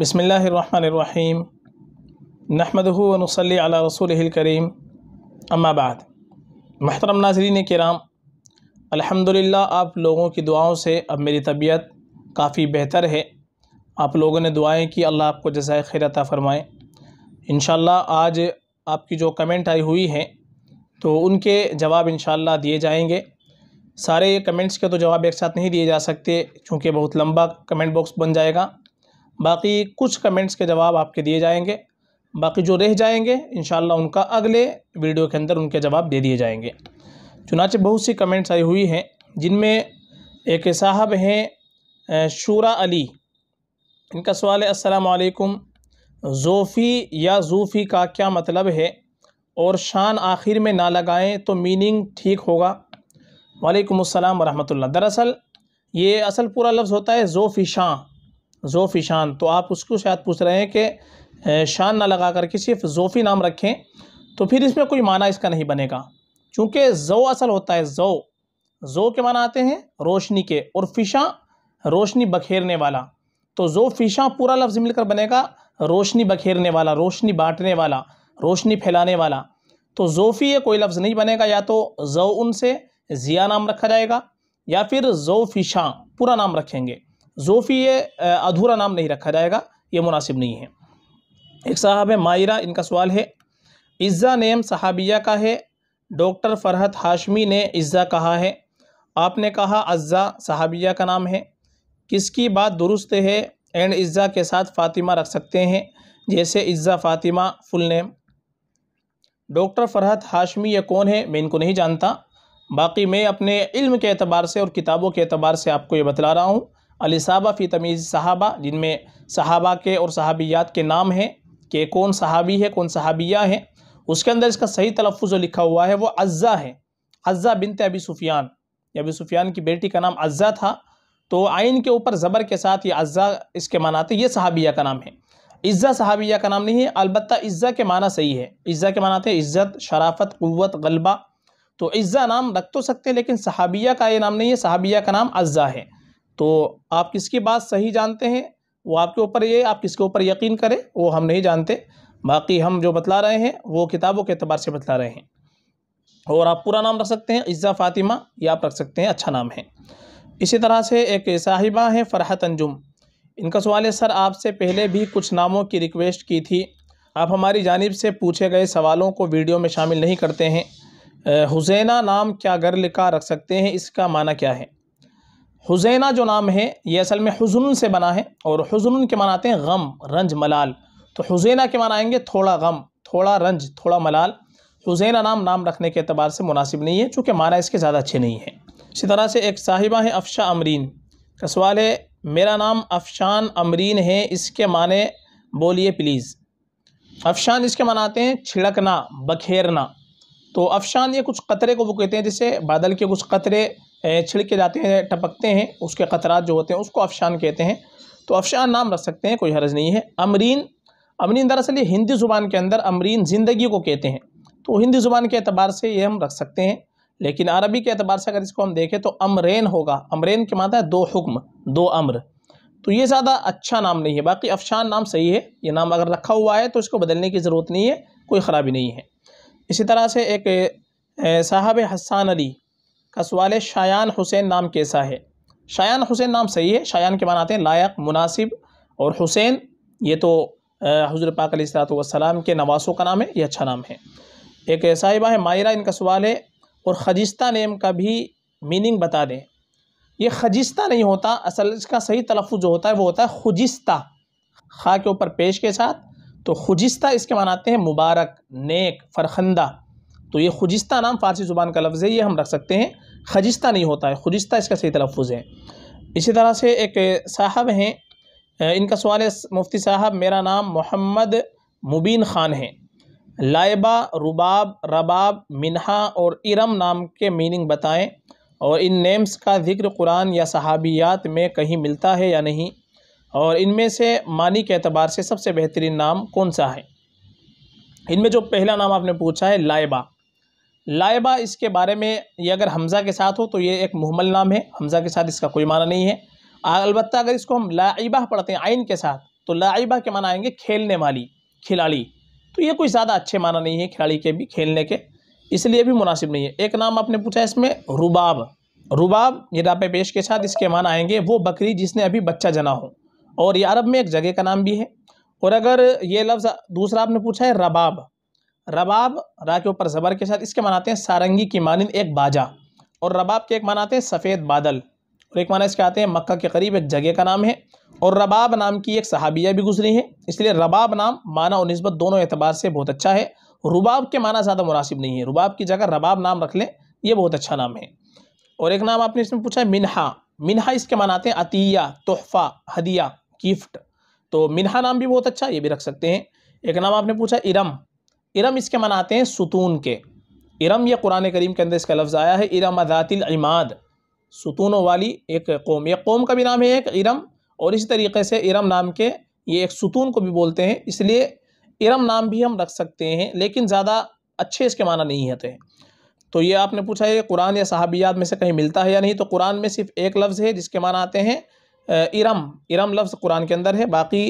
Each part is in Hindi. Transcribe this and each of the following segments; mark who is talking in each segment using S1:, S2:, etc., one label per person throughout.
S1: बसमीम नहमदनसली रसूलकरीम अम्माबाद महतरम नाजरीन कराम अल्हम्दुलिल्लाह आप लोगों की दुआओं से अब मेरी तबीयत काफ़ी बेहतर है आप लोगों ने दुआएं कि अल्लाह आपको जजाय खैरता फ़रमाए इन आज आपकी जो कमेंट आई हुई हैं तो उनके जवाब इन दिए जाएंगे सारे कमेंट्स के तो जवाब एक साथ नहीं दिए जा सकते क्योंकि बहुत लंबा कमेंट बॉक्स बन जाएगा बाकी कुछ कमेंट्स के जवाब आपके दिए जाएंगे बाकी जो रह जाएंगे इन उनका अगले वीडियो के अंदर उनके जवाब दे दिए जाएंगे चुनाचे बहुत सी कमेंट्स आई हुई हैं जिनमें एक साहब हैं शूरा अली इनका सवाल है असलकुम जोफ़ी या जूफ़ी का क्या मतलब है और शान आखिर में ना लगाएं तो मीनिंग ठीक होगा वालेकुम अस्सलाम वरहमतुल्लाह दरअसल ये असल पूरा लफ्ज़ होता है जोफ़ी शाह ज़ोफ़ी शान तो आप उसको शायद पूछ रहे हैं कि शान ना लगा करके सिर्फ ज़ोफ़ी नाम रखें तो फिर इसमें कोई माना इसका नहीं बनेगा चूँकि ज़ो असल होता है ज़ो ज़ो के माना आते हैं रोशनी के और फ़िशा रोशनी बखेरने वाला तो ज़ो फ़िशा पूरा लफ्ज़ मिलकर बनेगा रोशनी बखेरने वाला रोशनी बांटने वाला रोशनी फैलाने वाला तो ज़ोफ़ी ये कोई लफ्ज़ नहीं बनेगा या तो ज़ो उन से ज़िया नाम रखा जाएगा या फिर ज़ो फ़िशा पूरा नाम रखेंगे जोफ़ी अधूरा नाम नहीं रखा जाएगा ये मुनासिब नहीं है एक साहब है मायरा इनका सवाल है इज़्ज़ा नेम सहाबिया का है डॉक्टर फरहत हाशमी ने इज़्ज़ा कहा है आपने कहा अज्ज़ा सहाबिया का नाम है किसकी बात दुरुस्त है एंड इज़्ज़ा के साथ फ़ातिमा रख सकते हैं जैसे Izza Fatima full name doctor Farhat Hashmi ये कौन है मैं इनको नहीं जानता बाकी मैं अपने इल्म के अतबार से और किताबों के अतबार से आपको ये बतला रहा हूँ अलसाबा फ़ी तमीज़ सहाबा जिनमें सहाबा के और सहाबियात के नाम हैं कि कौन सहाबी है कौन सहाबिया है उसके अंदर इसका सही तलफ़ जो लिखा हुआ है वो अज्ज़ा है अज्ज़ा बिनते अबी सुफियान अबी सुफियान की बेटी का नाम अज्ज़ा था तो आइन के ऊपर ज़बर के साथ ये अज्ज़ा इसके माना थे ये सहाबिया का नाम है इज़्ज़ा सहाबिया का नाम नहीं है अलबत् इज़्ज़ा के माना सही है इज़्ज़ा के माना थे इज़्ज़त शराफत क़वत गलबा तो इज़्ज़ा नाम रख तो सकते हैं लेकिन सहाबिया का ये नाम नहीं है सहाबिया का नाम अज्ज़ा है तो आप किसकी बात सही जानते हैं वो आपके ऊपर ये आप किसके ऊपर यकीन करें वो हम नहीं जानते बाकी हम जो बतला रहे हैं वो किताबों के अतबार से बतला रहे हैं और आप पूरा नाम रख सकते हैं इज़्ज़ा फ़ातिमा ये आप रख सकते हैं अच्छा नाम है इसी तरह से एक साहिबा हैं फ़रहत अंजुम इनका सवाल है सर आपसे पहले भी कुछ नामों की रिक्वेस्ट की थी आप हमारी जानब से पूछे गए सवालों को वीडियो में शामिल नहीं करते हैं हुसैना नाम क्या गर्ल का रख सकते हैं इसका माना क्या है हुजैना जो नाम है ये असल में हजन से बना है और हजन के मनाते हैं गम रंज मलाल तो हुजैना के मनाएंगे थोड़ा गम थोड़ा रंज थोड़ा मलाल हुजैना नाम नाम रखने के अतबार से मुनासिब नहीं है चूँकि माना इसके ज़्यादा अच्छे नहीं है इसी तरह से एक साहिबा है अफशा अमरीन का सवाल है मेरा नाम अफशान अमरीन है इसके माने बोलिए प्लीज़ अफशान इसके मनाते हैं छिड़कना बखेरना तो अफशान ये कुछ कतरे को वो कहते हैं जैसे बादल के कुछ कतरे छिड़के जाते हैं टपकते हैं उसके ख़तरात जो होते हैं उसको अफशान कहते हैं तो अफशान नाम रख सकते हैं कोई हर्ज नहीं है अमरीन अमरीन दरअसल ये हिंदी ज़ुबान के अंदर अमरीन ज़िंदगी को कहते हैं तो हिंदी ज़ुबान के अतबार से ये हम रख सकते हैं लेकिन अरबी के अतबार से अगर इसको हम देखें तो अमरेन होगा अमरेन के माता है दो हुक्म दो अम्र तो ये ज़्यादा अच्छा नाम नहीं है बाकी अफशान नाम सही है ये नाम अगर रखा हुआ है तो इसको बदलने की ज़रूरत नहीं है कोई ख़राबी नहीं है इसी तरह से एक साहब हसान अली का सवाल है शायान हुसैन नाम कैसा है शायान हुसैन नाम सही है शायान के मान आते हैं लायक मुनासिब और हुसैन ये तो हजर पाक सलाम के नवासों का नाम है ये अच्छा नाम है एक साहिबा है मायरा इनका सवाल है और खजिस्ता नेम का भी मीनिंग बता दें ये खजिस्ता नहीं होता असल इसका सही तलफ़ जो होता है वो होता है खुजिस्ता खा के ऊपर पेश के साथ तो खुजिस्ता इसके मानाते हैं मुबारक नेक फरखंदा तो ये खुजिस्ता नाम फ़ारसी ज़ुबान का लफ्ज़ है ये हम रख सकते हैं खजिस्ता नहीं होता है खजिस्ता इसका सही तलफ़ है इसी तरह से एक साहब हैं इनका सवाल है मुफ्ती साहब मेरा नाम मोहम्मद मुबीन ख़ान है लाइबा रुबाब रबाब मिनहा और इरम नाम के मीनिंग बताएं और इन नेम्स का जिक्र कुरान या सहाबियात में कहीं मिलता है या नहीं और इनमें से मानी के अतबार से सबसे बेहतरीन नाम कौन सा है इनमें जो पहला नाम आपने पूछा है लाइबा लाइबा इसके बारे में ये अगर हमज़ा के साथ हो तो ये एक मुहमल नाम है हमज़ा के साथ इसका कोई माना नहीं है अलबत्त अगर इसको हम लाइबा पढ़ते हैं आइन के साथ तो लाइबा के माना आएंगे खेलने वाली खिलाड़ी तो ये कोई ज़्यादा अच्छे माना नहीं है खिलाड़ी के भी खेलने के इसलिए भी मुनासिब नहीं है एक नाम आपने पूछा इसमें रुबाब रुबाब ये रापे पेश के साथ इसके माना आएंगे वो बकरी जिसने अभी बच्चा जना हो और ये अरब में एक जगह का नाम भी है और अगर ये लफ्ज़ दूसरा आपने पूछा है रबाब रबाब रा के ऊपर ज़बर के साथ इसके मनाते हैं सारंगी की मानंद एक बाजा और रबाब के एक मनाते हैं सफ़ेद बादल और एक माना इसके आते हैं मक्का के करीब एक जगह का नाम है और रबाब नाम की एक सहाबिया भी गुजरी है इसलिए रबाब नाम माना और नस्बत दोनों एतबार से बहुत अच्छा है रुबाब के माना ज़्यादा मुनासिब नहीं है रुबाब की जगह रबाब नाम रख लें यह बहुत अच्छा नाम है और एक नाम आपने इसमें पूछा है मिनहा मिनहा इसके मनाते हैं अतिया तोहफ़ा हदिया गिफ्ट तो मिनहा नाम भी बहुत अच्छा ये भी रख सकते हैं एक नाम आपने पूछा इरम इरम इसके मनाते हैं सुतून के इरम यह कुरान करीम के अंदर इसका लफ्ज़ आया है इरम अदातिल इमाद सुतूनों वाली एक कौम यह कौम का भी नाम है एक इरम और इसी तरीके से इरम नाम के ये एक सुतून को भी बोलते हैं इसलिए इरम नाम भी हम रख सकते हैं लेकिन ज़्यादा अच्छे इसके माना नहीं होते हैं तो ये आपने पूछा है कुरान या सहाबियात में से कहीं मिलता है या नहीं तो कुरान में सिर्फ एक लफ्ज़ है जिसके माना आते हैं इरम इरम लफ्ज़ कुरान के अंदर है बाकी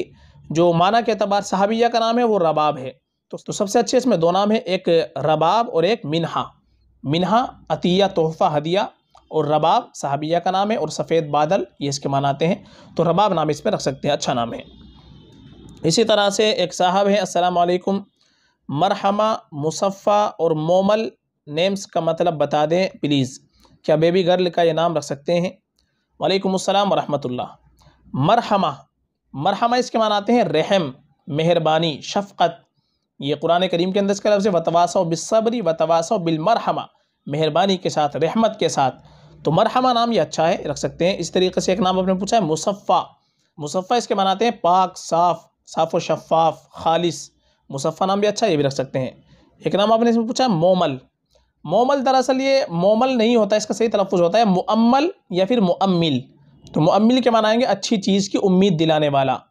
S1: जो माना के अतबार सहाबिया का नाम है वो रबाब है तो, तो सबसे अच्छे इसमें दो नाम है एक रबाब और एक मिनहा मिनहा अतिया तोहफ़ा हदिया और रबाब साहबिया का नाम है और सफ़ेद बादल ये इसके मान आते हैं तो रबाब नाम इस पर रख सकते हैं अच्छा नाम है इसी तरह से एक साहब है असलकुम मरहमा मुसफ़ा और मोमल नेम्स का मतलब बता दें प्लीज़ क्या बेबी गर्ल का ये नाम रख सकते हैं वालेकुम अस्सलाम वरहमतुल्लाह मरहमा मरहमा इसके मान आते हैं रहम मेहरबानी शफ़क़त ये कुरान करीम के अंदर इसका लफ्ज़ वतवासा बिसबरी वतवासा बिलमरहमा मेहरबानी के साथ रहमत के साथ तो मरहमा नाम ये अच्छा है रख सकते हैं इस तरीके से एक नाम आपने पूछा है मुसफ़ा मुसफ़ा इसके मनाते हैं पाक साफ़ साफ़ व शफाफ खालिस मुसफ़ा नाम भी अच्छा है ये भी रख सकते हैं एक नाम आपने इसमें पूछा है मोमल मोमल दरअसल ये मोमल नहीं होता इसका सही तलफ़ होता है मुअम्मल या फिर मुअम्मिल तो मुअम्मिल के मनाएँगे अच्छी चीज़ की उम्मीद दिलाने वाला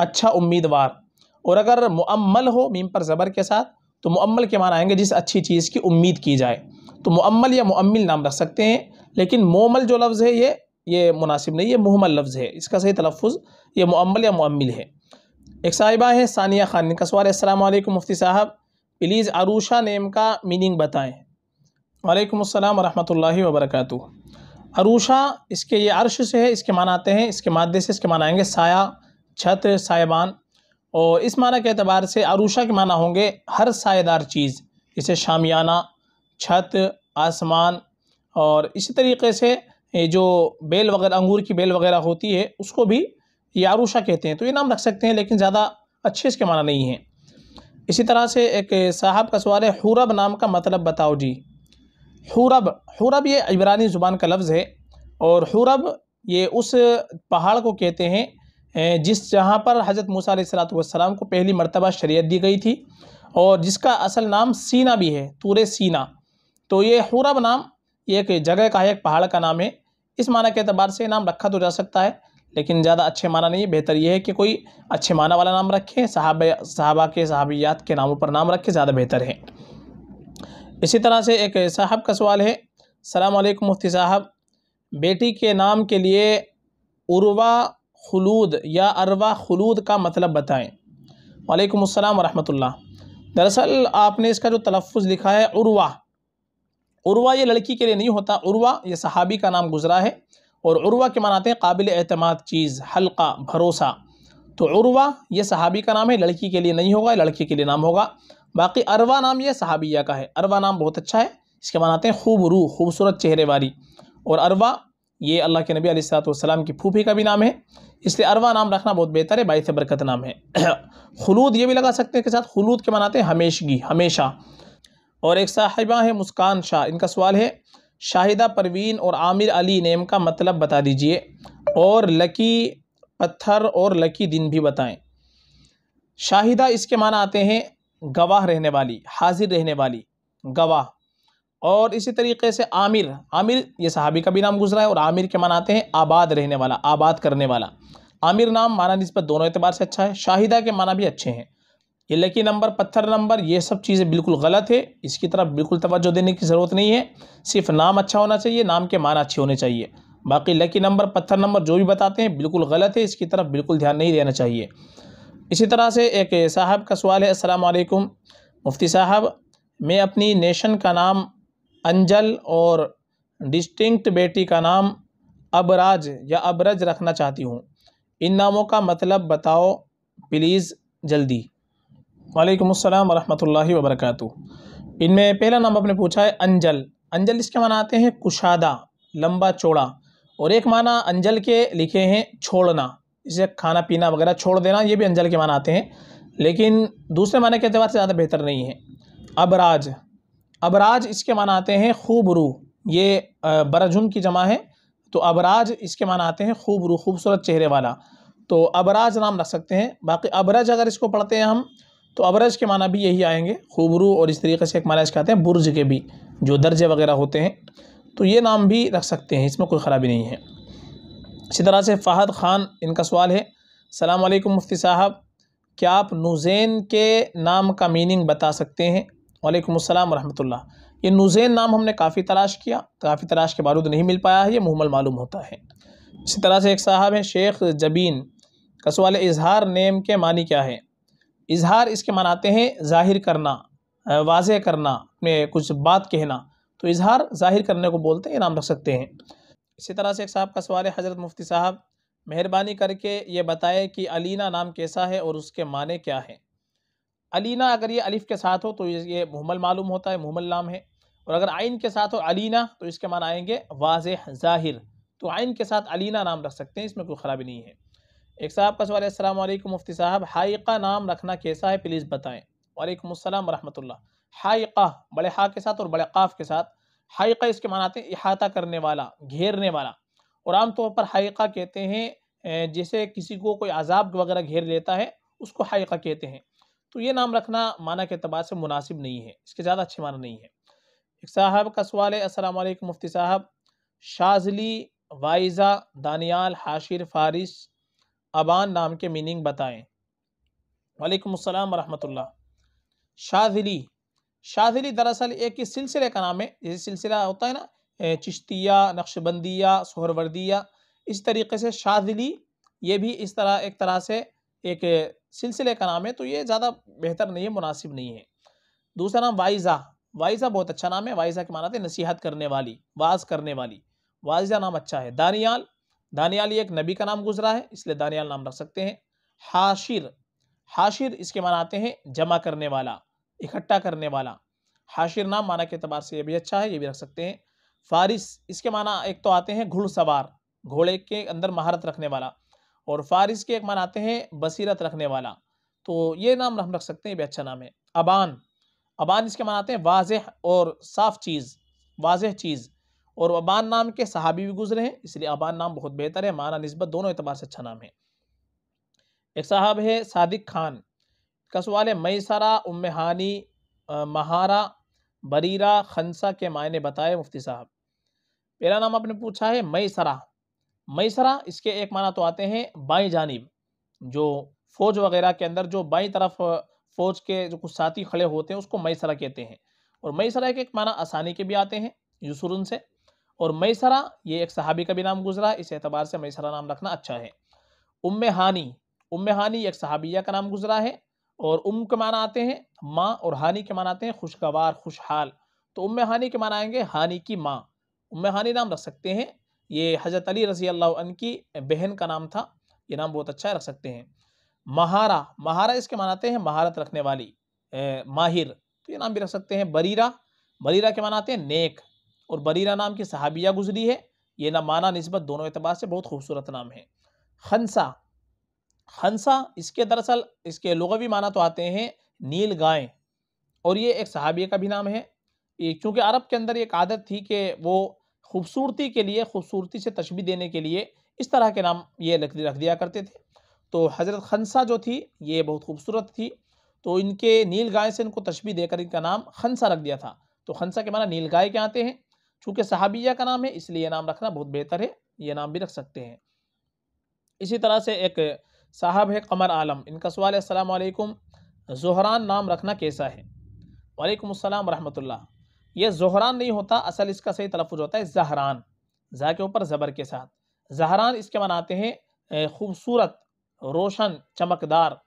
S1: अच्छा उम्मीदवार और अगर मुअम्मल हो मीम पर ज़बर के साथ तो मुअम्मल के माना आएंगे जिस अच्छी चीज़ की उम्मीद की जाए तो मुअम्मल या मुअम्मिल नाम रख सकते हैं लेकिन मोमल जो लफ्ज़ है ये ये मुनासिब नहीं ये मुहमल लफ्ज़ है इसका सही तलफ़ ये मुअम्मल या मुअम्मिल है एक साहिबा है सानिया खान का सवाल असलम मुफ्ती साहब प्लीज़ आरूषा नेम का मीनिंग बताएँ वालेकुम अस्सलाम वरहमतुल्लाहि अरूषा इसके ये अर्श से है इसके माना आते हैं इसके मादे से इसके माना आएंगे साया छत साबान और इस माना के अतबार से आरूषा के माना होंगे हर सायेदार चीज़ जैसे शामियाना छत आसमान और इसी तरीके से जो बेल वगैरह अंगूर की बेल वगैरह होती है उसको भी ये आरूषा कहते हैं तो ये नाम रख सकते हैं लेकिन ज़्यादा अच्छे इसके माना नहीं है इसी तरह से एक साहब का सवाल है हूरब नाम का मतलब बताओ जी हूरब हूरब ये इबरानी ज़ुबान का लफ्ज़ है और हूरब ये उस पहाड़ को कहते हैं जिस जहाँ पर हज़रत मूसा सलाम को पहली मरतबा शरीयत दी गई थी और जिसका असल नाम सीना भी है तूर सीना तो ये हुरब नाम ये एक जगह का है एक पहाड़ का नाम है इस माना के अतबार से नाम रखा तो जा सकता है लेकिन ज़्यादा अच्छे माना नहीं है बेहतर यह है कि कोई अच्छे माना वाला नाम रखे साहब साहबा के साहबियात के नामों पर नाम रखे ज़्यादा बेहतर है इसी तरह से एक साहब का सवाल है सलामकुम मुफ्ती साहब बेटी के नाम के लिए उर्वा खलूद या अरवा खलूद का मतलब बताएँ वालेकुम अस्सलाम वरहमतुल्लाह दरअसल आपने इसका जो तलफ़ लिखा है उर्वा उर्वा ये लड़की के लिए नहीं होता उर्वा ये सहाबी का नाम गुजरा है और उर्वा के मनाते हैं काबिल एतमाद चीज़ हल्का भरोसा तो उरवा ये सहाबी का नाम है लड़की के लिए नहीं होगा लड़के के लिए नाम होगा बाकी अरवा नाम ये सहाबिया का है अरवा नाम बहुत अच्छा है इसके मनाते हैं खूब रूह खूबसूरत चेहरे वाली और अरवा ये अल्लाह के नबी अलैहिस्सलाम की फूफी का भी नाम है इसलिए अरवा नाम रखना बहुत बेहतर है बाईस बरकत नाम है खलूद ये भी लगा सकते हैं के साथ खलूद के मनाते हैं हमेशगी हमेशा और एक साहिबा है मुस्कान शाह इनका सवाल है शाहिदा परवीन और आमिर अली नेम का मतलब बता दीजिए और लकी पत्थर और लकी दिन भी बताएं शाहिदा इसके माना आते हैं गवाह रहने वाली हाजिर रहने वाली गवाह और इसी तरीके से आमिर आमिर ये सहाबी का भी नाम गुजरा है और आमिर के मनाते हैं आबाद रहने वाला आबाद करने वाला आमिर नाम माना नस्बत दोनों अतबार से अच्छा है शाहिदा के माना भी अच्छे हैं ये लकी नंबर पत्थर नंबर ये सब चीज़ें बिल्कुल गलत है इसकी तरफ बिल्कुल तोज्जो देने की ज़रूरत नहीं है सिर्फ नाम अच्छा होना चाहिए नाम के माना अच्छे होने चाहिए बाकी लकी नंबर पत्थर नंबर जो भी बताते हैं बिल्कुल गलत है इसकी तरफ बिल्कुल ध्यान नहीं देना चाहिए इसी तरह से एक साहब का सवाल है असलकुम मुफ्ती साहब मैं अपनी नेशन का नाम अंजल और डिस्टिंक्ट बेटी का नाम अबराज या अबरज रखना चाहती हूँ इन नामों का मतलब बताओ प्लीज़ जल्दी वालेकुम अस्सलाम वरहमतुल्लाहि वबरकू इनमें पहला नाम आपने पूछा है अंजल अंजल इसके माना आते हैं कुशादा लंबा चौड़ा और एक माना अंजल के लिखे हैं छोड़ना इसे खाना पीना वगैरह छोड़ देना ये भी अंजल के माना आते हैं लेकिन दूसरे माने के अतबार से ज़्यादा बेहतर नहीं है अबराज अबराज इसके माना आते हैं खूब रू ये बरजुन की जमा है तो अबराज इसके माना आते हैं खूब रू खूबसूरत चेहरे वाला तो अबराज नाम रख सकते हैं बाकी अबरज अगर इसको पढ़ते हैं हम तो अबरज के माना भी यही आएंगे खूबरू और इस तरीके से एक माना इसके आते हैं बुर्ज के भी जो दर्जे वगैरह होते हैं तो ये नाम भी रख सकते हैं इसमें कोई ख़राबी नहीं है इसी तरह से फ़हद ख़ान इनका सवाल है सलाम अलैकुम मुफ्ती साहब क्या आप नुज़ैन के नाम का मीनिंग बता सकते हैं वालेकुम अस्सलाम वरहमतुल्लाह ये नुज़ैन नाम हमने काफ़ी तलाश किया काफ़ी तलाश के बारूद नहीं मिल पाया है ये मुहमल मालूम होता है इसी तरह से एक साहब हैं शेख जबीन का सवाल इजहार नेम के मानी क्या है इजहार इसके मनाते हैं जाहिर करना वाज करना में कुछ बात कहना तो इजहार जाहिर करने को बोलते हैं नाम रख सकते हैं इसी तरह से एक साहब का सवाल है हज़रत मुफ्ती साहब मेहरबानी करके ये बताएं कि अलीना नाम कैसा है और उसके माने क्या है अलीना अगर ये अलिफ़ के साथ हो तो ये मुहमल मालूम होता है मुहमल नाम है और अगर आइन के साथ हो अलीना तो इसके मान आएंगे वाज ज़ाहिर तो आइन के साथ अलीना नाम रख सकते हैं इसमें कोई ख़राबी नहीं है एक साहब का सवाल असल मुफ्ती साहब हाइका नाम रखना कैसा है प्लीज़ बताएँ वालेकुम अस्सलाम वरहमतुल्लाह हाइका बड़े हा के साथ और बड़े काफ के साथ हाइका इसके मान आते हैं इहाता करने वाला घेरने वाला और आमतौर पर हाइका कहते हैं जैसे किसी को कोई अजाब वगैरह घेर लेता है उसको हाइका कहते हैं तो ये नाम रखना माना के अतबार से मुनासिब नहीं है इसके ज़्यादा अच्छे माना नहीं है एक साहब का सवाल है असल मुफ्ती साहब शाजली वाइज़ा दानियाल हाशिर फारिस अबान नाम के मीनिंग बताएं वालेकुम अस्सलाम वरहमतुल्लाह शाजली शाजली दरअसल एक ही सिलसिले का नाम है जैसे सिलसिला होता है ना चिश्तिया नक्शबंदिया सहरवर्दिया इस तरीके से शाजली ये भी इस तरह एक तरह से एक सिलसिले का नाम है तो ये ज़्यादा बेहतर नहीं है मुनासिब नहीं है दूसरा नाम वाइज़ा वाइज़ा बहुत अच्छा नाम है वाइज़ा के माना थे नसीहत करने वाली वाज करने वाली वाइज़ा नाम अच्छा है दानियाल दानियाल ये एक नबी का नाम गुजरा है इसलिए दानियाल नाम रख सकते हैं हाशिर हाशिर इसके माना आते हैं जमा करने वाला इकट्ठा करने वाला हाशिर नाम माना के अतबार से ये भी अच्छा है ये भी रख सकते हैं फारिस इसके माना एक तो आते हैं घुड़सवार घोड़े के अंदर महारत रखने वाला और फारिस के एक मान आते हैं बसीरत रखने वाला तो ये नाम हम रख सकते हैं भी अच्छा नाम है अबान अबान इसके मान आते हैं वाजह और साफ चीज़ वाजह चीज़ और अबान नाम के सहाबी भी गुजरे हैं इसलिए अबान नाम बहुत बेहतर है माना नस्बत दोनों एतबार से अच्छा नाम है एक साहब है सादिक खान का सवाल है मैसरा उम्हानी महारा बरीरा खनसा के मायने बताए मुफ्ती साहब पहला नाम आपने पूछा है मैसरा मैसरा इसके एक माना तो आते हैं बाई जानब जो फौज वगैरह के अंदर जो बाई तरफ फौज के जो कुछ साथी खड़े होते हैं उसको मैसरा कहते हैं और मैसरा के एक माना आसानी के भी आते हैं यूसुरन से और मैसरा ये एक सहाबी का भी नाम गुजरा इस एतबार से मैसरा नाम रखना अच्छा है उम हानी उम हानी एक सहाबिया का नाम गुजरा है और उम के माना आते हैं माँ और हानि के माना आते हैं खुशगवार खुशहाल तो उम हानी के माना आएंगे हानि की माँ उम हानी नाम रख सकते हैं ये हज़रत अली रज़ी अल्लाह की बहन का नाम था ये नाम बहुत अच्छा रख सकते हैं महारा महारा इसके मनाते हैं महारत रखने वाली ए, माहिर तो ये नाम भी रख सकते हैं बरीरा बरीरा के मनाते हैं नेक और बरीरा नाम की सहाबिया गुजरी है ये ना माना नस्बत दोनों एतबार से बहुत खूबसूरत नाम है खनसा खनसा इसके दरअसल इसके लगवी माना तो आते हैं नील गाय और ये एक सहाबिया का भी नाम है ये क्योंकि अरब के अंदर एक आदत थी कि वो खूबसूरती के लिए खूबसूरती से तशबी देने के लिए इस तरह के नाम ये रख दिया करते थे तो हज़रत खनसा जो थी ये बहुत खूबसूरत थी तो इनके नील गाय से इनको तशबी देकर इनका नाम खनसा रख दिया था तो खनसा के माना नील गाय के आते हैं चूँकि सहाबिया का नाम है इसलिए यह नाम रखना बहुत बेहतर है ये नाम भी रख सकते हैं इसी तरह से एक साहब है कमर आलम इनका सवाल है असलकुम जहरान नाम रखना कैसा है वालेकुम असलम रहमतुल्लाह ये जहरान नहीं होता असल इसका सही तलफ़ होता है जहरान ज़ा के ऊपर ज़बर के साथ जहरान इसके मनाते हैं खूबसूरत रोशन चमकदार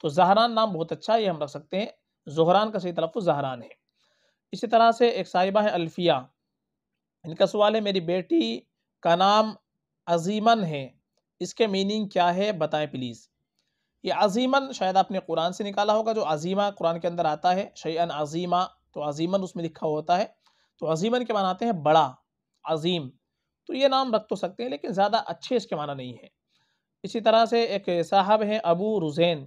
S1: तो जहरान नाम बहुत अच्छा ये हम रख सकते हैं जहरान का सही तलफ़ जहरान है इसी तरह से एक साहिबा है अल्फिया इनका सवाल है मेरी बेटी का नाम अजीमन है इसके मीनिंग क्या है बताएं प्लीज़ ये अजीमन शायद आपने कुरान से निकाला होगा जो अजीमा कुरान के अंदर आता है शैन अजीमा तो अजीमन उसमें लिखा होता है तो अजीमन के मान आते हैं बड़ा अजीम तो ये नाम रख तो सकते हैं लेकिन ज़्यादा अच्छे इसके माना नहीं है इसी तरह से एक साहब हैं अबू रुजैन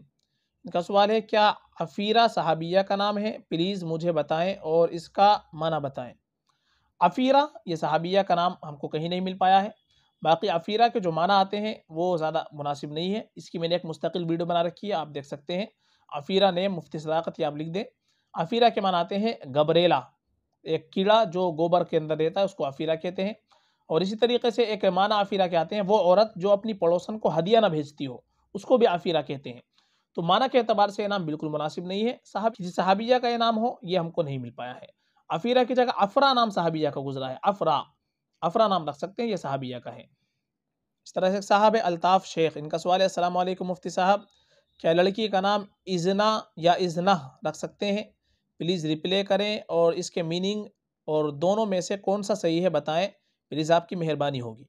S1: इनका सवाल है क्या अफ़ीरा साहबिया का नाम है प्लीज़ मुझे बताएं और इसका माना बताएं अफ़ीरा ये साहबिया का नाम हमको कहीं नहीं मिल पाया है बाकी अफ़ीरा के जो माना आते हैं वो ज़्यादा मुनासिब नहीं है इसकी मैंने एक मुस्तकिल वीडियो बना रखी है आप देख सकते हैं अफ़ीरा नेम मुफ्ती सदाकत आप लिख दें अफीरा के मनाते हैं गबरेला एक कीड़ा जो गोबर के अंदर रहता है उसको अफीरा कहते हैं और इसी तरीके से एक माना अफीरा कहते हैं वो औरत जो अपनी पड़ोसन को हदिया ना भेजती हो उसको भी अफीरा कहते हैं तो माना के अतबार से नाम बिल्कुल मुनासिब नहीं है साहब किसी सहाबिया का यह नाम हो ये हमको नहीं मिल पाया है अफीरा की जगह अफरा नाम सहाबिया का गुजरा है अफरा अफरा नाम रख सकते हैं ये सहाबिया का है इस तरह से साहब है अल्ताफ़ शेख इनका सवाल है असलम मुफ्ती साहब क्या लड़की का नाम इजना या इजना रख सकते हैं प्लीज़ रिप्ले करें और इसके मीनिंग और दोनों में से कौन सा सही है बताएं प्लीज़ आपकी मेहरबानी होगी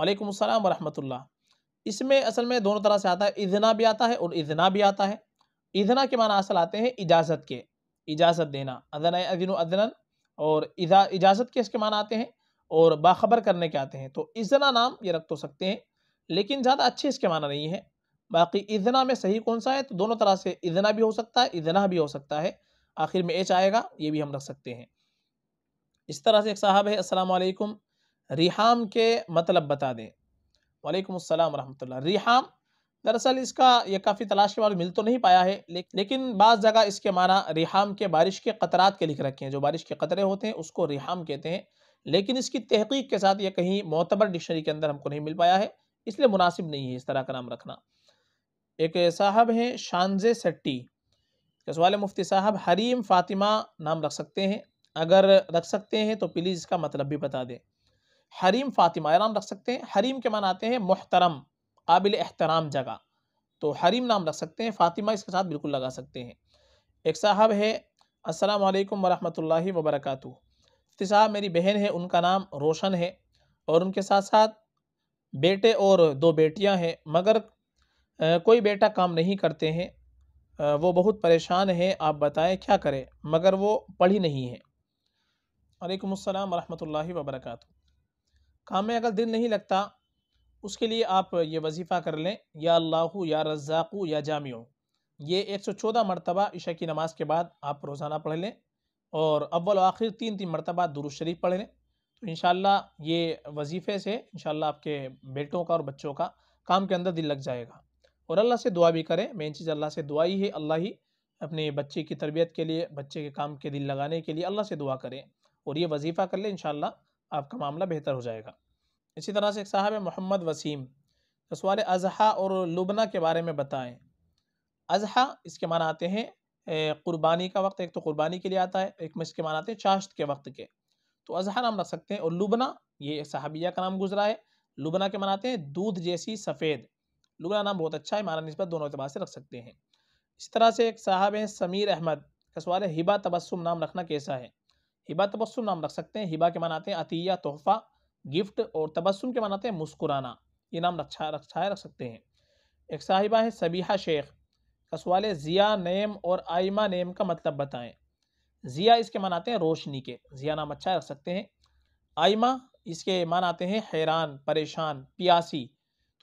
S1: वालेकुम अस्सलाम वरहमतुल्लाह इसमें असल में दोनों तरह से आता है इजना भी आता है और इजना भी आता है इजना के माना असल आते हैं इजाज़त के इजाज़त देना अदन अदिन अदनन और इजाज़त के इसके माना आते हैं और बाखबर करने के आते हैं तो इजना नाम ये रख तो सकते हैं लेकिन ज़्यादा अच्छे इसके माना नहीं है बाकी इजना में सही कौन सा है तो दोनों तरह से इजना भी हो सकता है इजना भी हो सकता है आखिर में एच आएगा ये भी हम रख सकते हैं इस तरह से एक साहब है असलम रिहाम के मतलब बता दें वालेकुम अस्सलाम रहमतुल्लाह रिहाम दरअसल इसका ये काफ़ी तलाश के बाद मिल तो नहीं पाया है ले, लेकिन बाज़ जगह इसके माना रिहाम के बारिश के क़तरात के लिख रखे हैं जो बारिश के क़तरे होते हैं उसको रिहाम कहते हैं लेकिन इसकी तहकीक के साथ ये कहीं मोतबर डिक्शनरी के अंदर हमको नहीं मिल पाया है इसलिए मुनासिब नहीं है इस तरह का नाम रखना एक साहब हैं शानजे सट्टी का सवाल मुफ्ती साहब हरीम फातिमा नाम रख सकते हैं अगर रख सकते हैं तो प्लीज़ इसका मतलब भी बता दें हरीम फातिमा नाम रख सकते हैं हरीम के माना आते हैं मोहतरम काबिल एहतराम जगह तो हरीम नाम रख सकते हैं फ़ातिमा इसके साथ बिल्कुल लगा सकते हैं एक साहब है असलकम वरहमल वबरक मुफ्ती साहब मेरी बहन है उनका नाम रोशन है और उनके साथ साथ बेटे और दो बेटियां हैं मगर कोई बेटा काम नहीं करते हैं वो बहुत परेशान हैं आप बताएं क्या करें मगर वो पढ़ी नहीं है वालेकुम अस्सलाम वरहमतुल्लाहि वबरकत काम में अगर दिल नहीं लगता उसके लिए आप ये वजीफ़ा कर लें या अल्लाह या रज़ाकू या जामियों ये एक सौ चौदह मरतबा ईशा की नमाज के बाद आप रोज़ाना पढ़ लें और अव्वल आखिर तीन तीन मरतबा दुरुस्त शरीफ पढ़ लें तो इन ये वजीफ़े से इन आपके बेटों का और बच्चों का काम के अंदर दिल लग जाएगा और अल्लाह से दुआ भी करें मेन चीज़ अल्लाह से दुआ ही है अल्लाह ही अपने बच्चे की तरबियत के लिए बच्चे के काम के दिल लगाने के लिए अल्लाह से दुआ करें और ये वजीफ़ा कर लें इन आपका मामला बेहतर हो जाएगा इसी तरह से एक साहब है मोहम्मद वसीम रसवाल अजहा और लुबना के बारे में बताएं अजहा इसके माना आते हैं कुर्बानी का वक्त एक तो कुर्बानी के लिए आता है एक में इसके माना आते हैं चाश्त के वक्त के तो अजहा नाम रख सकते हैं और लुबना ये सहाबिया का नाम गुजरा है लुबना के मनाते हैं दूध जैसी सफ़ेद लुबरा नाम बहुत अच्छा है माना नस्बत दोनों अतबार से रख सकते हैं इस तरह से एक साहब हैं समीर अहमद का सवाल है हिबा तबसम नाम रखना कैसा है हिबा तबसम नाम रख सकते हैं हिबा के मनाते हैं अतिया तोहफ़ा गिफ्ट और तबसम के मनाते हैं मुस्कुराना ये नाम रक्षा रक्षा है रख सकते हैं एक साहिबा है सबीहा शेख का सवाल है ज़िया नेम और आइमा नेम का मतलब बताएं ज़िया इसके मान आते हैं रोशनी के ज़िया नाम अच्छा रख सकते हैं आइमा इसके मान आते हैं हैरान परेशान प्यासी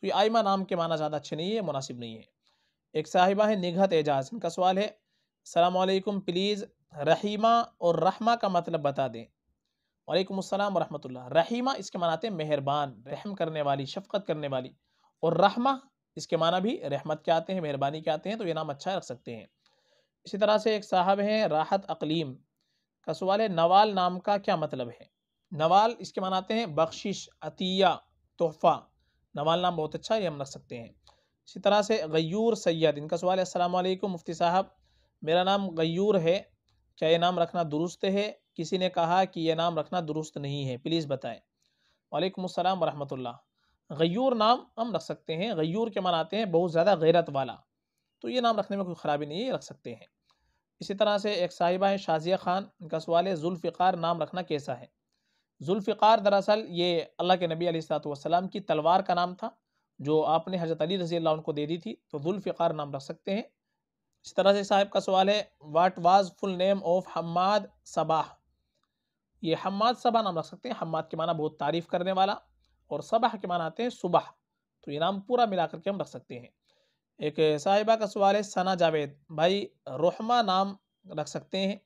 S1: तो ये आयमा नाम के माना ज़्यादा अच्छे नहीं है मुनासिब नहीं है एक साहिबा है निगहत एजाज इनका सवाल है सलामकुम प्लीज़ रहीमा और रहमा का मतलब बता दें वालेकुम अस्सलाम वरहमतुल्लाह रहीमा इसके आते हैं मेहरबान रहम करने वाली शफकत करने वाली और रहमा इसके माना भी रहमत के आते हैं मेहरबानी के आते हैं तो ये नाम अच्छा रख सकते हैं इसी तरह से एक साहब हैं राहत अकलीम का सवाल है नवाल नाम का क्या मतलब है नवाल इसके मनाते हैं बख्शिश अतिया तोहफ़ा नवाल नाम बहुत अच्छा है हम रख सकते हैं इसी तरह से गयूर सैयद इनका सवाल है असलम मुफ्ती साहब मेरा नाम गयूर है क्या ये नाम रखना दुरुस्त है किसी ने कहा कि यह नाम रखना दुरुस्त नहीं है प्लीज़ बताएं वालेकुम अस्सलाम वरहमतुल्लाह गयूर नाम हम रख सकते हैं गयूर के मान आते हैं बहुत ज़्यादा गैरत वाला तो ये नाम रखने में कोई ख़राबी नहीं है रख सकते हैं इसी तरह से एक साहिबा है शाजिया खान इनका सवाल है जुल्फ़िकार नाम रखना कैसा है जुल्फ़िकार दरअसल ये अल्लाह के नबी वसलाम की तलवार का नाम था जो आपने हजरत अली रजी अल्लाह उनको दे दी थी तो जुल्फ़िकार नाम रख सकते हैं इस तरह से साहब का सवाल है what was full name of Hamad Sabah ये हमाद सबा नाम रख सकते हैं हमाद के माना बहुत तारीफ़ करने वाला और सबाह के माना आते हैं सुबह तो ये नाम पूरा मिला करके हम रख सकते हैं एक साहिबा का सवाल है सना जावेद भाई रहमा नाम रख सकते हैं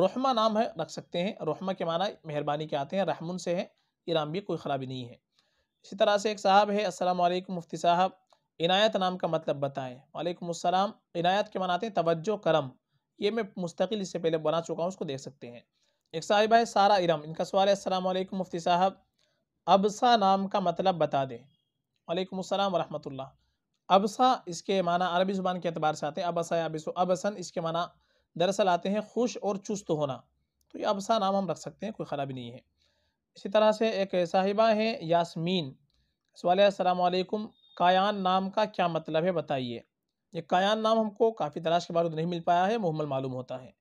S1: रहमा नाम है रख सकते हैं रहमा के माना मेहरबानी के आते हैं रहमुन से है नाम भी कोई ख़राबी नहीं है इसी तरह से एक साहब है असलम मुफ्ती साहब इनायत नाम का मतलब बताएं वालेकुम इनायत के मनाते हैं तोज्जो करम ये मैं मुस्तकिल इससे पहले बना चुका हूँ उसको देख सकते हैं एक साहिबा है सारा इरम इनका सवाल है असलम मुफ्ती साहब अबसा नाम का मतलब बता दें वालेकुम अस्सलाम वरहमतुल्लाह अबसा इसके माना अरबी ज़ुबान के अतबार से आते हैं अबसा अबिस अबसन इसके माना दरअसल आते हैं खुश और चुस्त होना तो ये अबसा नाम हम रख सकते हैं कोई ख़राबी नहीं है इसी तरह से एक साहिबा हैं यासमीन सवाल असलकुम कायान नाम का क्या मतलब है बताइए ये कायान नाम हमको काफ़ी तलाश के बारूद नहीं मिल पाया है मुहमल मालूम होता है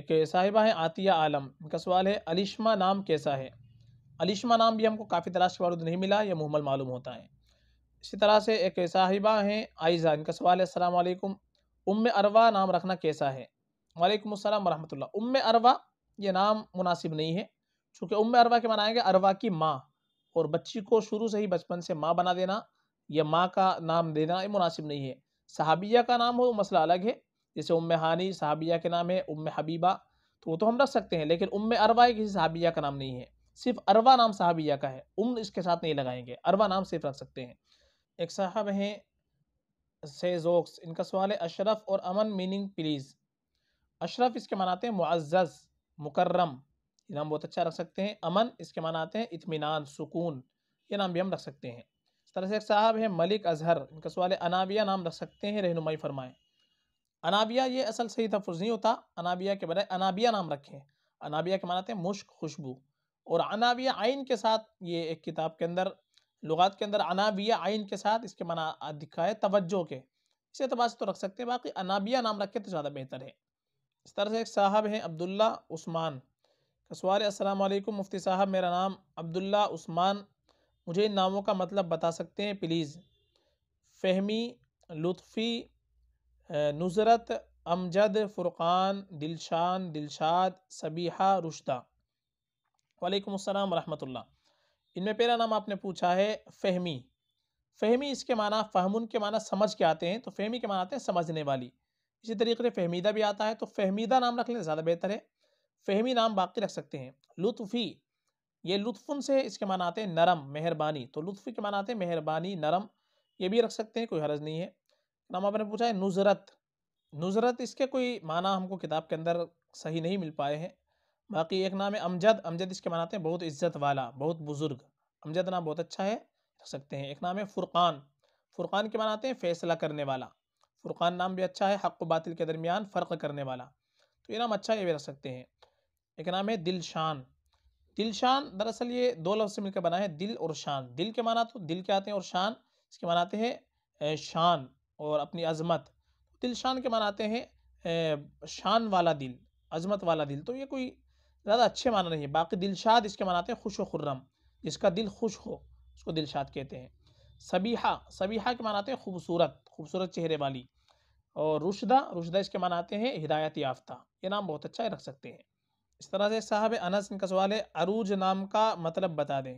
S1: एक साहिबा है आतिया आलम इनका सवाल है अलिशमा नाम कैसा है अलिशमा नाम भी हमको काफ़ी तलाश के बारूद नहीं मिला यह मुहमल मालूम होता है इसी तरह से एक साहिबा हैं आयज़ा इनका सवाल है असलकुम उम अरवा नाम रखना कैसा है वालेकुम अस्सलाम वरहमतुल्ला उम्मे अरवा ये नाम मुनासिब नहीं है चूँकि उम्मे अरवा के मनाएंगे अरवा की माँ और बच्ची को शुरू से ही बचपन से माँ बना देना या माँ का नाम देना ये मुनासिब नहीं है सहाबिया का नाम हो मसला अलग है जैसे उम्मे हानी सहाबिया के नाम है उम्म हबीबा तो वो तो हम रख सकते हैं लेकिन उम्मे अरवा किसी सहाबिया का नाम नहीं है सिर्फ अरवा नाम सहाबिया का है उम्र इसके साथ नहीं लगाएंगे अरवा नाम सिर्फ रख सकते हैं एक साहब हैं सेजोक्स इनका सवाल है अशरफ और अमन मीनिंग प्लीज़ अशरफ इसके मनाते आते हैं मुआज़ मुकर्रम ये नाम बहुत अच्छा रख सकते हैं अमन इसके माना आते हैं इतमान सुकून ये नाम भी हम रख सकते हैं इस तरह से एक साहब है मलिक अजहर इनका सवाल है अनाबिया नाम रख सकते हैं रहनुमाई फरमाएँ अनाबिया ये असल सही तफ़ नहीं होता अनाबिया के बजाय अनाबिया नाम रखें अनाबिया के माना हैं मुश्क खुशबू और अनाबिया आइन के साथ ये एक किताब के अंदर लुगात के अंदर अनाबिया आइन के साथ इसके माना दिखा है तवज्जो के इस एतबार से तो रख सकते हैं बाकी अनाबिया नाम रखें तो ज़्यादा बेहतर है इस तरह से एक साहब हैं अब्दुल्ला उस्मान कसवार असलकुम मुफ्ती साहब मेरा नाम अब्दुल्ला उस्मान मुझे इन नामों का मतलब बता सकते हैं प्लीज़ फहमी लुफ़ी नुजरत अमजद फ़ुरक़ान दिलशान दिलशाद सबीहा रुशदा वालेकुम अस्सलाम रहमतुल्लाह इनमें पहला नाम आपने पूछा है फहमी फहमी इसके माना फ़हमुन के माना समझ के आते हैं तो फहमी के माना आते हैं समझने वाली इसी तरीके से फहमीदा भी आता है तो फहमीदा नाम रख लें ज़्यादा बेहतर है फहमी नाम बाकी रख सकते हैं लुत्फ़ी ये लुत्फ़ुन से इसके मान आते हैं नरम मेहरबानी तो लुत्फ़ी के मान आते हैं मेहरबानी नरम ये भी रख सकते हैं कोई हरज नहीं है नाम आपने पूछा है नुजरत नुजरत इसके कोई माना हमको किताब के अंदर सही नहीं मिल पाए हैं बाकी एक नाम है अमजद अमजद इसके मनाते हैं बहुत इज्जत वाला बहुत बुज़ुर्ग अमजद नाम बहुत अच्छा है रख सकते हैं एक नाम है फुरक़ान फुरक़ान के मनाते हैं फैसला करने वाला फ़ुरक़ान नाम भी अच्छा है हक़ बातिल के दरमियान फ़र्क करने वाला तो ये नाम अच्छा ये भी रख सकते हैं एक नाम है दिल शान दिल शान दरअसल ये दो लफ्ज़ से मिलकर बना है दिल और शान दिल के माना तो दिल के आते हैं और शान इसके माना आते हैं शान और अपनी अजमत दिल शान के माना आते हैं शान वाला दिल अजमत वाला दिल तो ये कोई ज़्यादा अच्छे माना नहीं है बाकी दिलशाद इसके मनाते हैं खुश व खुर्रम जिसका दिल खुश हो उसको दिलशाद कहते हैं सबीहा सबीहा के मनाते हैं खूबसूरत खूबसूरत चेहरे वाली और रुशदा रुशदा इसके मान आते हैं हिदायत याफ्ता ये नाम बहुत अच्छा रख सकते हैं इस तरह से साहब अनस इनका सवाल है अरूज नाम का मतलब बता दें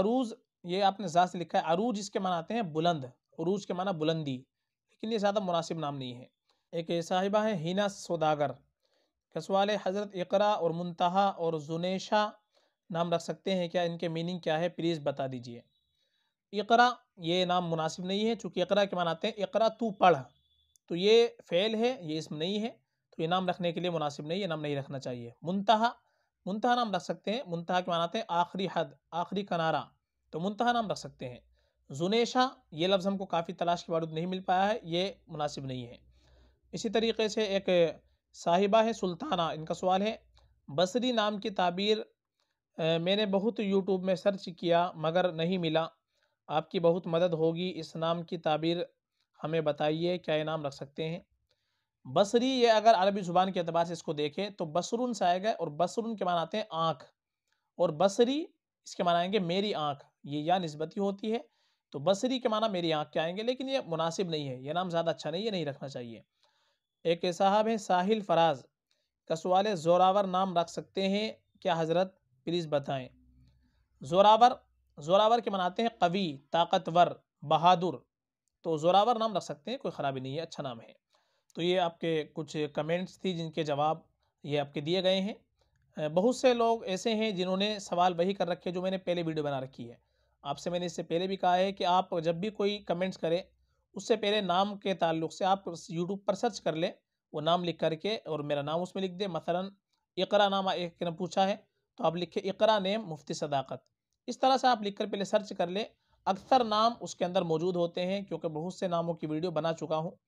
S1: अरूज ये आपने ज़ा से लिखा है अरूज इसके मान आते हैं बुलंद अरूज के माना बुलंदी लेकिन ये ज़्यादा मुनासिब नाम नहीं है एक साहिबा है हिना सौदागर का सवाल हज़रत इकरा और मुंतहा और जुनेशा नाम रख सकते हैं क्या इनके मीनिंग क्या है प्लीज़ बता दीजिए इकरा ये नाम मुनासिब नहीं है चूँकि इकरा के मानाते आते हैं इकरा तू पढ़ तो ये फ़ेल है ये इसम नहीं है तो ये नाम रखने के लिए मुनासिब नहीं ये नाम नहीं रखना चाहिए मुंतहा मुंतहा नाम रख सकते हैं मुंतहा के मानाते हैं आखिरी हद आखिरी कनारा तो मुंतहा नाम रख सकते हैं जुनेशा ये लफ्ज़ हमको काफ़ी तलाश के बारूद नहीं मिल पाया है ये मुनासिब नहीं है इसी तरीके से एक साहिबा है सुल्ताना इनका सवाल है बसरी नाम की ताबीर मैंने बहुत यूट्यूब में सर्च किया मगर नहीं मिला आपकी बहुत मदद होगी इस नाम की ताबीर हमें बताइए क्या ये नाम रख सकते हैं बसरी ये अगर अरबी ज़ुबान के अतबार से इसको देखें तो बसरुन से आएगा और बसरुन के मान आते हैं आँख और बसरी इसके मान आएंगे मेरी आँख ये या नस्बती होती है तो बसरी के माना मेरी आँख के आएंगे लेकिन ये मुनासिब नहीं है ये नाम ज़्यादा अच्छा नहीं है नहीं रखना चाहिए एक साहब हैं साहिल फराज का सवाल जोरावर नाम रख सकते हैं क्या हज़रत प्लीज़ बताएँ जोरावर जोरावर के मनाते हैं कवि ताकतवर बहादुर तो जोरावर नाम रख सकते हैं कोई ख़राबी नहीं है अच्छा नाम है तो ये आपके कुछ कमेंट्स थी जिनके जवाब ये आपके दिए गए हैं बहुत से लोग ऐसे हैं जिन्होंने सवाल वही कर रखे जो मैंने पहले वीडियो बना रखी है आपसे मैंने इससे पहले भी कहा है कि आप जब भी कोई कमेंट्स करें उससे पहले नाम के ताल्लुक से आप यूट्यूब पर सर्च कर लें वो नाम लिख करके और मेरा नाम उसमें लिख दें मसला इकरा नाम एक ने पूछा है तो आप लिखे इकरा नेम मुफ्ती सदाकत इस तरह से आप लिख कर पहले सर्च कर ले अक्सर नाम उसके अंदर मौजूद होते हैं क्योंकि बहुत से नामों की वीडियो बना चुका हूँ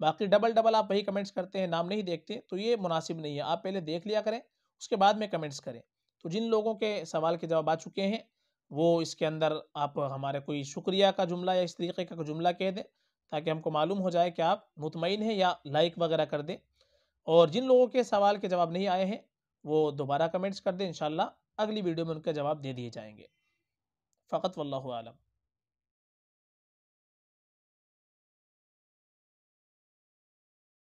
S1: बाकी डबल डबल आप वही कमेंट्स करते हैं नाम नहीं देखते तो ये मुनासिब नहीं है आप पहले देख लिया करें उसके बाद में कमेंट्स करें तो जिन लोगों के सवाल के जवाब आ चुके हैं वो इसके अंदर आप हमारे कोई शुक्रिया का जुमला या इस तरीके का जुमला कह दें ताकि हमको मालूम हो जाए कि आप मुतमिन हैं या लाइक वगैरह कर दें और जिन लोगों के सवाल के जवाब नहीं आए हैं वो दोबारा कमेंट्स कर दें इन अगली वीडियो में उनका जवाब दे दिए जाएंगे فقط والله أعلم